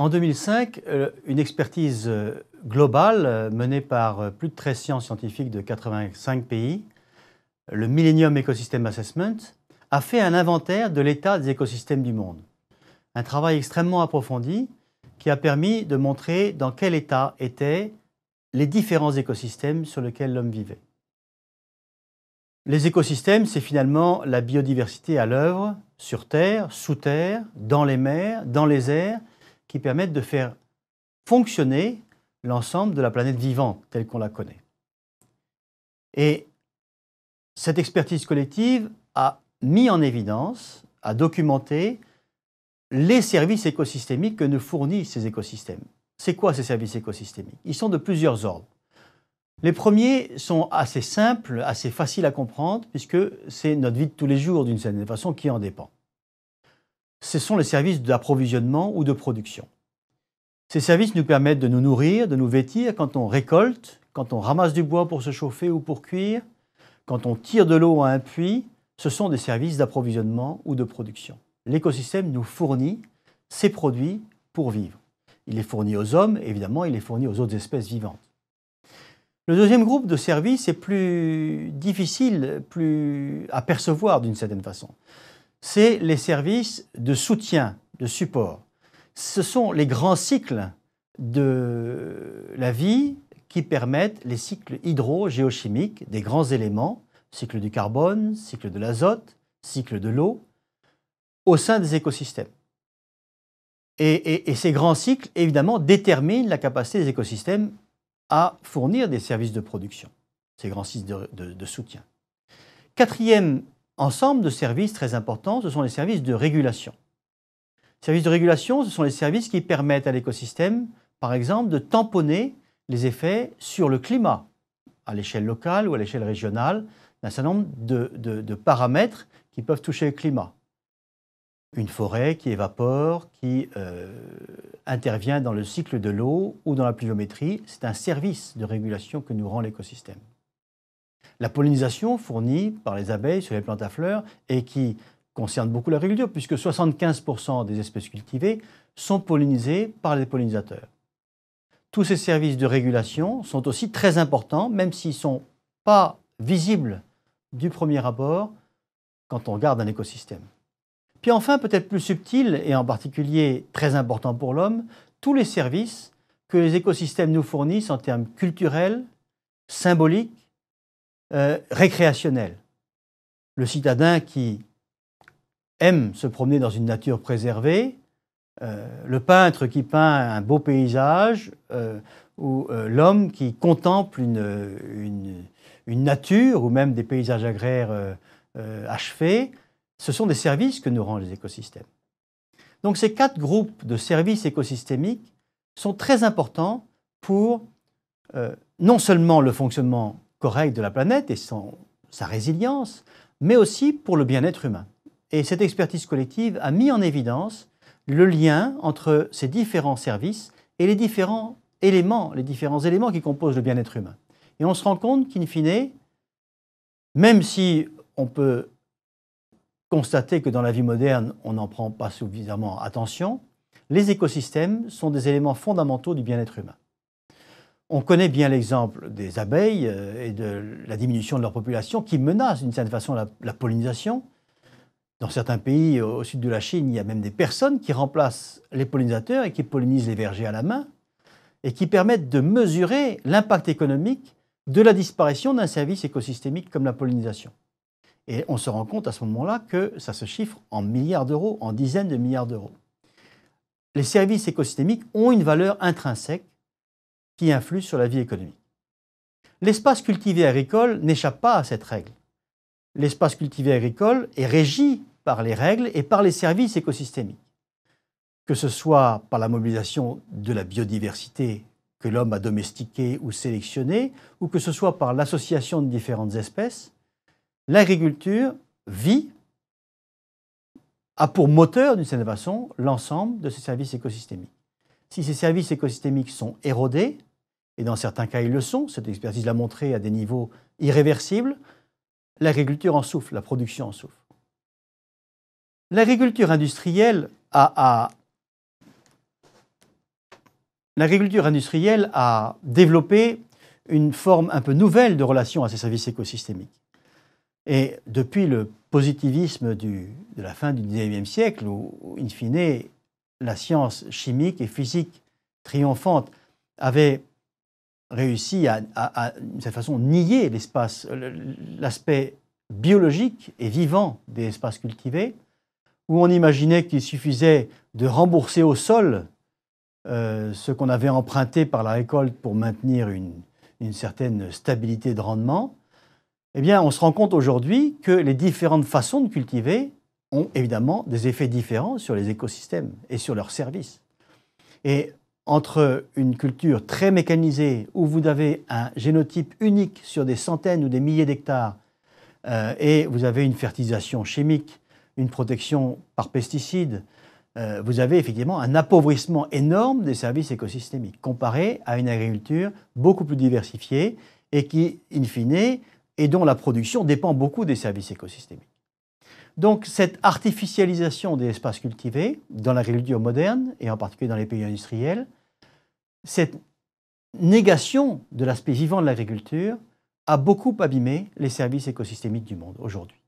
En 2005, euh, une expertise euh, globale euh, menée par plus de 13 sciences scientifiques de 85 pays, le Millennium Ecosystem Assessment, a fait un inventaire de l'état des écosystèmes du monde. Un travail extrêmement approfondi qui a permis de montrer dans quel état étaient les différents écosystèmes sur lesquels l'homme vivait. Les écosystèmes, c'est finalement la biodiversité à l'œuvre sur Terre, sous Terre, dans les mers, dans les airs, qui permettent de faire fonctionner l'ensemble de la planète vivante telle qu'on la connaît. Et cette expertise collective a mis en évidence, a documenté les services écosystémiques que nous fournissent ces écosystèmes. C'est quoi ces services écosystémiques Ils sont de plusieurs ordres. Les premiers sont assez simples, assez faciles à comprendre, puisque c'est notre vie de tous les jours d'une certaine façon qui en dépend ce sont les services d'approvisionnement ou de production. Ces services nous permettent de nous nourrir, de nous vêtir quand on récolte, quand on ramasse du bois pour se chauffer ou pour cuire, quand on tire de l'eau à un puits, ce sont des services d'approvisionnement ou de production. L'écosystème nous fournit ces produits pour vivre. Il est fourni aux hommes, évidemment, il est fourni aux autres espèces vivantes. Le deuxième groupe de services est plus difficile plus à percevoir d'une certaine façon c'est les services de soutien, de support. Ce sont les grands cycles de la vie qui permettent les cycles hydro-géochimiques des grands éléments, cycle du carbone, cycle de l'azote, cycle de l'eau, au sein des écosystèmes. Et, ces grands cycles, évidemment, déterminent la capacité des écosystèmes à fournir des services de production, ces grands cycles de, de soutien. Quatrième ensemble de services très importants, ce sont les services de régulation. services de régulation, ce sont les services qui permettent à l'écosystème, par exemple, de tamponner les effets sur le climat, à l'échelle locale ou à l'échelle régionale, d'un certain nombre de, paramètres qui peuvent toucher le climat. Une forêt qui évapore, qui euh, intervient dans le cycle de l'eau ou dans la pluviométrie, c'est un service de régulation que nous rend l'écosystème la pollinisation fournie par les abeilles sur les plantes à fleurs et qui concerne beaucoup l'agriculture, puisque 75% des espèces cultivées sont pollinisées par les pollinisateurs. Tous ces services de régulation sont aussi très importants, même s'ils ne sont pas visibles du premier abord quand on regarde un écosystème. Puis enfin, peut-être plus subtil et en particulier très important pour l'homme, tous les services que les écosystèmes nous fournissent en termes culturels, symboliques, euh, récréationnels, Le citadin qui aime se promener dans une nature préservée, euh, le peintre qui peint un beau paysage, euh, ou l'homme qui contemple une, nature ou même des paysages agraires achevés, ce sont des services que nous rendent les écosystèmes. Donc ces quatre groupes de services écosystémiques sont très importants pour non seulement le fonctionnement correcte de la planète et sa résilience, mais aussi pour le bien-être humain. Et cette expertise collective a mis en évidence le lien entre ces différents services et les différents éléments, les différents éléments qui composent le bien-être humain. Et on se rend compte qu'in fine, même si on peut constater que dans la vie moderne, on n'en prend pas suffisamment attention, les écosystèmes sont des éléments fondamentaux du bien-être humain. On connaît bien l'exemple des abeilles euh, et de la diminution de leur population qui menace d'une certaine façon la, pollinisation. Dans certains pays, au sud de la Chine, il y a même des personnes qui remplacent les pollinisateurs et qui pollinisent les vergers à la main et qui permettent de mesurer l'impact économique de la disparition d'un service écosystémique comme la pollinisation. Et on se rend compte à ce moment-là que ça se chiffre en milliards d'euros, en dizaines de milliards d'euros. Les services écosystémiques ont une valeur intrinsèque qui influe sur la vie économique. L'espace cultivé agricole n'échappe pas à cette règle. L'espace cultivé agricole est régi par les règles et par les services écosystémiques. Que ce soit par la mobilisation de la biodiversité que l'homme a domestiquée ou sélectionnée, ou que ce soit par l'association de différentes espèces, l'agriculture vit, a pour moteur d'une certaine façon l'ensemble de ces services écosystémiques. Si ces services écosystémiques sont érodés, et dans certains cas ils le sont, cette expertise l'a montré à des niveaux irréversibles, l'agriculture en souffle, la production en souffle. L'agriculture industrielle a, a développé une forme un peu nouvelle de relation à ces services écosystémiques. Et depuis le positivisme de la fin du 19e siècle, où, in fine, la science chimique et physique triomphante avait réussi à, de cette façon, nier l'espace, l'aspect biologique et vivant des espaces cultivés, où on imaginait qu'il suffisait de rembourser au sol euh, ce qu'on avait emprunté par la récolte pour maintenir une, une certaine stabilité de rendement, eh bien, on se rend compte aujourd'hui que les différentes façons de cultiver ont évidemment des effets différents sur les écosystèmes et sur leurs services. Et entre une culture très mécanisée où vous avez un génotype unique sur des centaines ou des milliers d'hectares euh, et vous avez une fertilisation chimique, une protection par pesticides, euh, vous avez effectivement un appauvrissement énorme des services écosystémiques comparé à une agriculture beaucoup plus diversifiée et qui, in fine, et dont la production dépend beaucoup des services écosystémiques. Donc cette artificialisation des espaces cultivés dans l'agriculture moderne et en particulier dans les pays industriels cette négation de l'aspect vivant de l'agriculture a beaucoup abîmé les services écosystémiques du monde aujourd'hui.